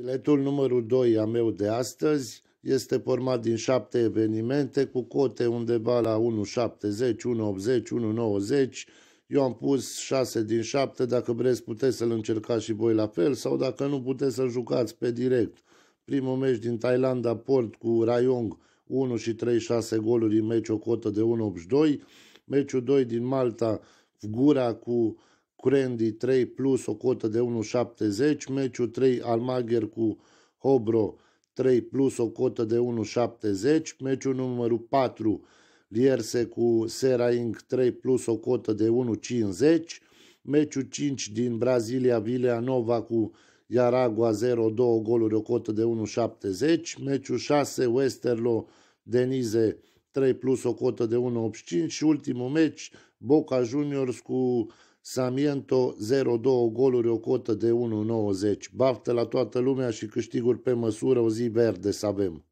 Biletul numărul 2 a meu de astăzi este format din 7 evenimente cu cote undeva la 1,70, 1,80, 1,90. Eu am pus 6 din 7, dacă vreți puteți să-l încercați și voi la fel sau dacă nu puteți să jucați pe direct. Primul meci din Thailanda Port cu Rayong 1 și 3 6 goluri în meci o cotă de 1,82. Meciul 2 din Malta Gura cu Crendi 3 plus o cotă de 1,70, meciul 3 Almagher cu Hobro 3 plus o cotă de 1,70, meciul numărul 4 Lierse cu Seraing 3 plus o cotă de 1,50, meciul 5 din Brazilia Nova cu Iaragua 0, 2 goluri, o cotă de 1,70. Meciul 6, Westerlo, Denize 3 plus o cotă de 1,85 și ultimul meci, Boca Juniors cu Samiento 0-2 goluri, o cotă de 1-90. Baftă la toată lumea și câștiguri pe măsură, o zi verde să avem.